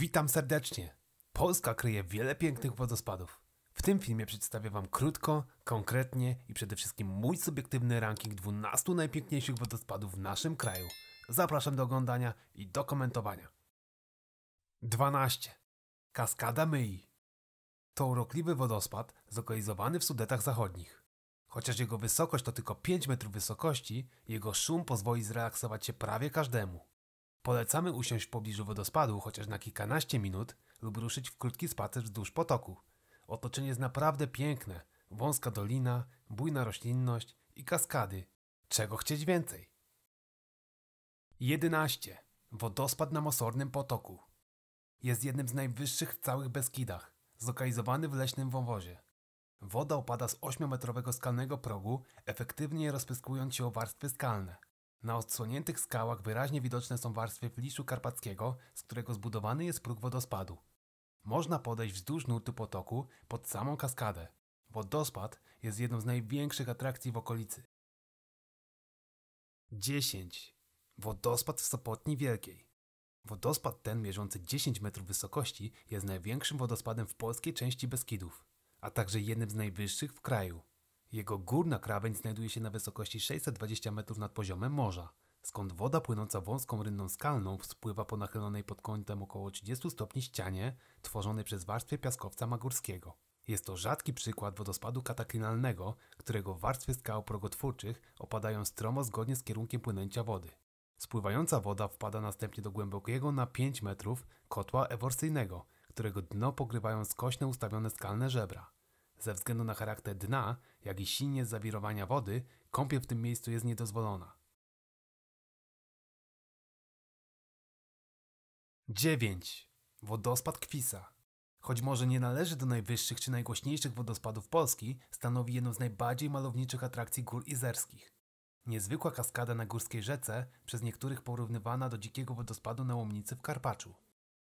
Witam serdecznie. Polska kryje wiele pięknych wodospadów. W tym filmie przedstawię Wam krótko, konkretnie i przede wszystkim mój subiektywny ranking 12 najpiękniejszych wodospadów w naszym kraju. Zapraszam do oglądania i do komentowania. 12. Kaskada Myi To urokliwy wodospad zlokalizowany w Sudetach Zachodnich. Chociaż jego wysokość to tylko 5 metrów wysokości, jego szum pozwoli zrelaksować się prawie każdemu. Polecamy usiąść w pobliżu wodospadu chociaż na kilkanaście minut lub ruszyć w krótki spacer wzdłuż potoku. Otoczenie jest naprawdę piękne. Wąska dolina, bujna roślinność i kaskady. Czego chcieć więcej? 11. Wodospad na Mosornym Potoku. Jest jednym z najwyższych w całych Beskidach, zlokalizowany w leśnym wąwozie. Woda opada z 8-metrowego skalnego progu, efektywnie rozpyskując się o warstwy skalne. Na odsłoniętych skałach wyraźnie widoczne są warstwy fliszu karpackiego, z którego zbudowany jest próg wodospadu. Można podejść wzdłuż nurtu potoku pod samą kaskadę. Wodospad jest jedną z największych atrakcji w okolicy. 10. Wodospad w Sopotni Wielkiej. Wodospad ten mierzący 10 metrów wysokości jest największym wodospadem w polskiej części Beskidów, a także jednym z najwyższych w kraju. Jego górna krawędź znajduje się na wysokości 620 metrów nad poziomem morza, skąd woda płynąca wąską rynną skalną spływa po nachylonej pod kątem około 30 stopni ścianie tworzonej przez warstwę piaskowca magórskiego. Jest to rzadki przykład wodospadu kataklinalnego, którego warstwy skał progotwórczych opadają stromo zgodnie z kierunkiem płynęcia wody. Spływająca woda wpada następnie do głębokiego na 5 metrów kotła eworsyjnego, którego dno pokrywają skośne ustawione skalne żebra. Ze względu na charakter dna, jak i silnie zawirowania wody, kąpiel w tym miejscu jest niedozwolona. 9. Wodospad Kwisa. Choć może nie należy do najwyższych czy najgłośniejszych wodospadów Polski, stanowi jedną z najbardziej malowniczych atrakcji gór izerskich. Niezwykła kaskada na górskiej rzece, przez niektórych porównywana do dzikiego wodospadu na łomnicy w Karpaczu.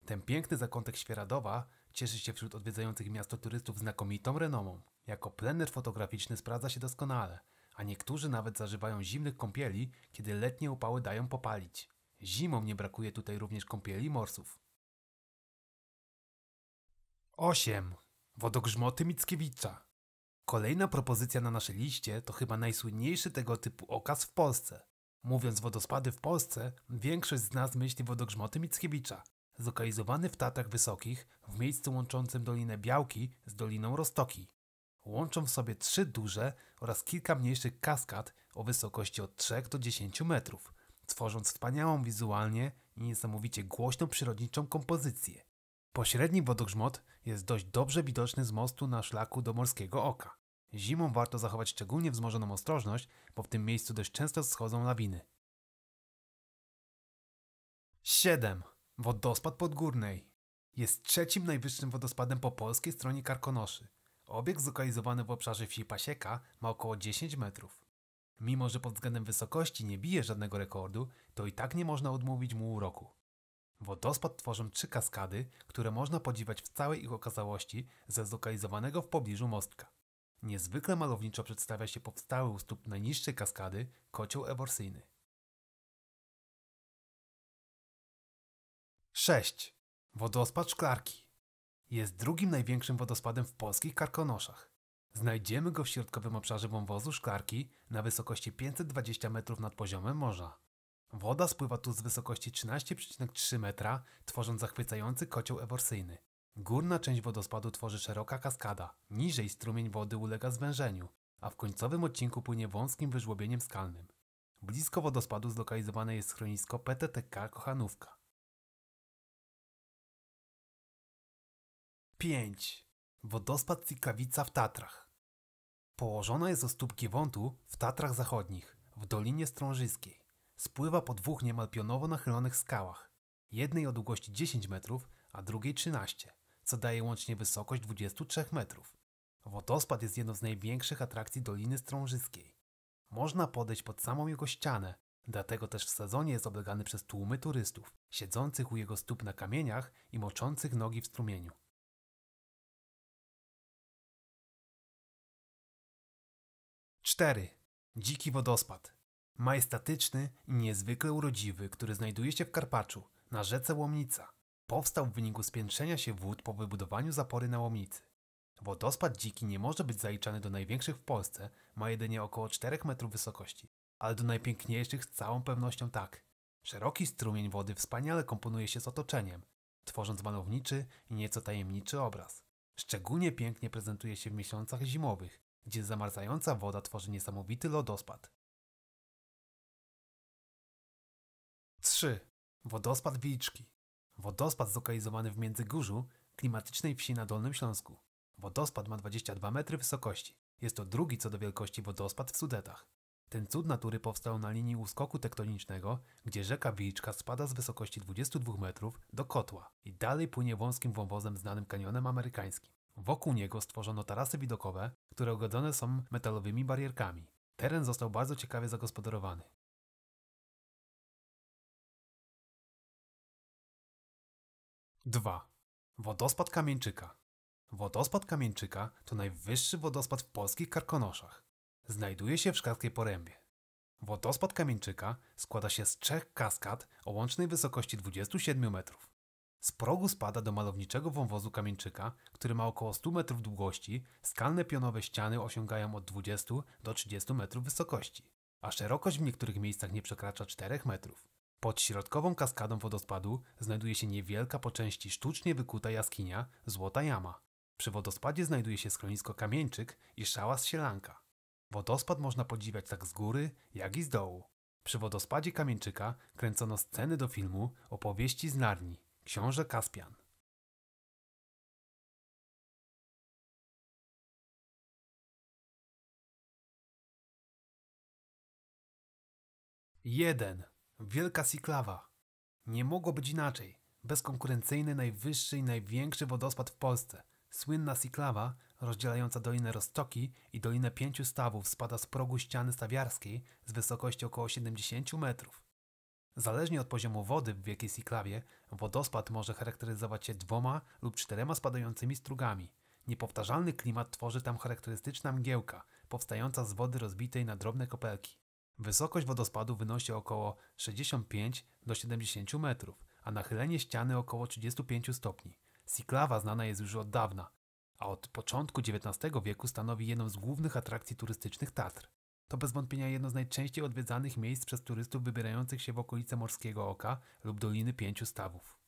Ten piękny zakątek Świeradowa Cieszy się wśród odwiedzających miasto turystów znakomitą renomą. Jako plener fotograficzny sprawdza się doskonale, a niektórzy nawet zażywają zimnych kąpieli, kiedy letnie upały dają popalić. Zimą nie brakuje tutaj również kąpieli i morsów. 8. Wodogrzmoty Mickiewicza Kolejna propozycja na naszej liście to chyba najsłynniejszy tego typu okaz w Polsce. Mówiąc wodospady w Polsce, większość z nas myśli wodogrzmoty Mickiewicza, Zlokalizowany w Tatrach Wysokich, w miejscu łączącym Dolinę Białki z Doliną Roztoki. Łączą w sobie trzy duże oraz kilka mniejszych kaskad o wysokości od 3 do 10 metrów, tworząc wspaniałą wizualnie i niesamowicie głośną przyrodniczą kompozycję. Pośredni wodogrzmot jest dość dobrze widoczny z mostu na szlaku do Morskiego Oka. Zimą warto zachować szczególnie wzmożoną ostrożność, bo w tym miejscu dość często schodzą lawiny. 7. Wodospad Podgórnej jest trzecim najwyższym wodospadem po polskiej stronie Karkonoszy. Obiekt zlokalizowany w obszarze wsi Pasieka ma około 10 metrów. Mimo, że pod względem wysokości nie bije żadnego rekordu, to i tak nie można odmówić mu uroku. Wodospad tworzą trzy kaskady, które można podziwiać w całej ich okazałości ze zlokalizowanego w pobliżu mostka. Niezwykle malowniczo przedstawia się powstały u stóp najniższej kaskady kocioł eworsyjny. 6. Wodospad Szklarki jest drugim największym wodospadem w polskich karkonoszach. Znajdziemy go w środkowym obszarze wąwozu Szklarki na wysokości 520 metrów nad poziomem morza. Woda spływa tu z wysokości 13,3 metra, tworząc zachwycający kocioł eworsyjny. Górna część wodospadu tworzy szeroka kaskada, niżej strumień wody ulega zwężeniu, a w końcowym odcinku płynie wąskim wyżłobieniem skalnym. Blisko wodospadu zlokalizowane jest schronisko PTTK Kochanówka. 5. Wodospad Cikawica w Tatrach. Położona jest o stóp Giewontu w Tatrach Zachodnich, w Dolinie Strążyskiej. Spływa po dwóch niemal pionowo nachylonych skałach. Jednej o długości 10 metrów, a drugiej 13, co daje łącznie wysokość 23 metrów. Wodospad jest jedną z największych atrakcji Doliny Strążyskiej. Można podejść pod samą jego ścianę, dlatego też w sezonie jest oblegany przez tłumy turystów, siedzących u jego stóp na kamieniach i moczących nogi w strumieniu. 4. Dziki wodospad. Majestatyczny i niezwykle urodziwy, który znajduje się w Karpaczu, na rzece Łomnica. Powstał w wyniku spiętrzenia się wód po wybudowaniu zapory na Łomnicy. Wodospad dziki nie może być zaliczany do największych w Polsce, ma jedynie około 4 metrów wysokości, ale do najpiękniejszych z całą pewnością tak. Szeroki strumień wody wspaniale komponuje się z otoczeniem, tworząc malowniczy i nieco tajemniczy obraz. Szczególnie pięknie prezentuje się w miesiącach zimowych, gdzie zamarzająca woda tworzy niesamowity lodospad. 3. Wodospad Wilczki. Wodospad zlokalizowany w Międzygórzu, klimatycznej wsi na Dolnym Śląsku. Wodospad ma 22 metry wysokości. Jest to drugi co do wielkości wodospad w Sudetach. Ten cud natury powstał na linii uskoku tektonicznego, gdzie rzeka Wilczka spada z wysokości 22 metrów do kotła i dalej płynie wąskim wąwozem znanym kanionem amerykańskim. Wokół niego stworzono tarasy widokowe, które ogrodzone są metalowymi barierkami. Teren został bardzo ciekawie zagospodarowany. Dwa. Wodospad Kamieńczyka. Wodospad Kamieńczyka to najwyższy wodospad w polskich karkonoszach. Znajduje się w Szklarskiej Porębie. Wodospad Kamieńczyka składa się z trzech kaskad o łącznej wysokości 27 metrów. Z progu spada do malowniczego wąwozu kamieńczyka, który ma około 100 metrów długości, skalne pionowe ściany osiągają od 20 do 30 metrów wysokości, a szerokość w niektórych miejscach nie przekracza 4 metrów. Pod środkową kaskadą wodospadu znajduje się niewielka po części sztucznie wykuta jaskinia Złota Jama. Przy wodospadzie znajduje się schronisko Kamieńczyk i szałas Sielanka. Wodospad można podziwiać tak z góry, jak i z dołu. Przy wodospadzie Kamieńczyka kręcono sceny do filmu Opowieści z Narni Książę Kaspian. Jeden. Wielka Siklawa. Nie mogło być inaczej. Bezkonkurencyjny, najwyższy i największy wodospad w Polsce. Słynna Siklawa, rozdzielająca Dolinę Roztoki i Dolinę Pięciu Stawów, spada z progu ściany stawiarskiej z wysokości około 70 metrów. Zależnie od poziomu wody w wielkiej Siklawie, wodospad może charakteryzować się dwoma lub czterema spadającymi strugami. Niepowtarzalny klimat tworzy tam charakterystyczna mgiełka, powstająca z wody rozbitej na drobne kopelki. Wysokość wodospadu wynosi około 65 do 70 metrów, a nachylenie ściany około 35 stopni. Siklawa znana jest już od dawna, a od początku XIX wieku stanowi jedną z głównych atrakcji turystycznych Tatr. To bez wątpienia jedno z najczęściej odwiedzanych miejsc przez turystów wybierających się w okolice Morskiego Oka lub Doliny Pięciu Stawów.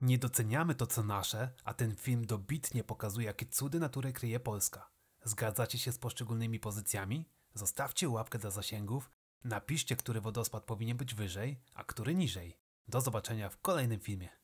Nie doceniamy to, co nasze, a ten film dobitnie pokazuje, jakie cudy natury kryje Polska. Zgadzacie się z poszczególnymi pozycjami? Zostawcie łapkę dla zasięgów, napiszcie, który wodospad powinien być wyżej, a który niżej. Do zobaczenia w kolejnym filmie.